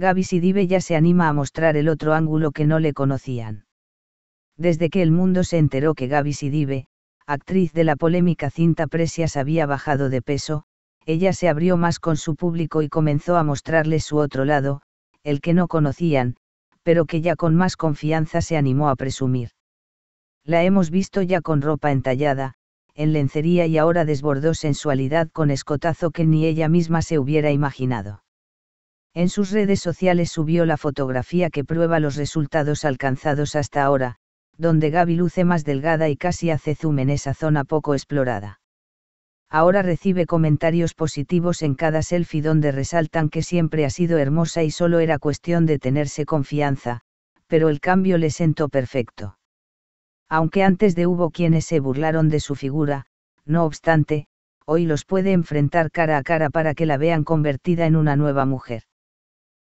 Gaby Sidibe ya se anima a mostrar el otro ángulo que no le conocían. Desde que el mundo se enteró que Gaby Sidibe, actriz de la polémica cinta Precias había bajado de peso, ella se abrió más con su público y comenzó a mostrarle su otro lado, el que no conocían, pero que ya con más confianza se animó a presumir. La hemos visto ya con ropa entallada, en lencería y ahora desbordó sensualidad con escotazo que ni ella misma se hubiera imaginado. En sus redes sociales subió la fotografía que prueba los resultados alcanzados hasta ahora, donde Gaby luce más delgada y casi hace zoom en esa zona poco explorada. Ahora recibe comentarios positivos en cada selfie donde resaltan que siempre ha sido hermosa y solo era cuestión de tenerse confianza, pero el cambio le sentó perfecto. Aunque antes de hubo quienes se burlaron de su figura, no obstante, hoy los puede enfrentar cara a cara para que la vean convertida en una nueva mujer.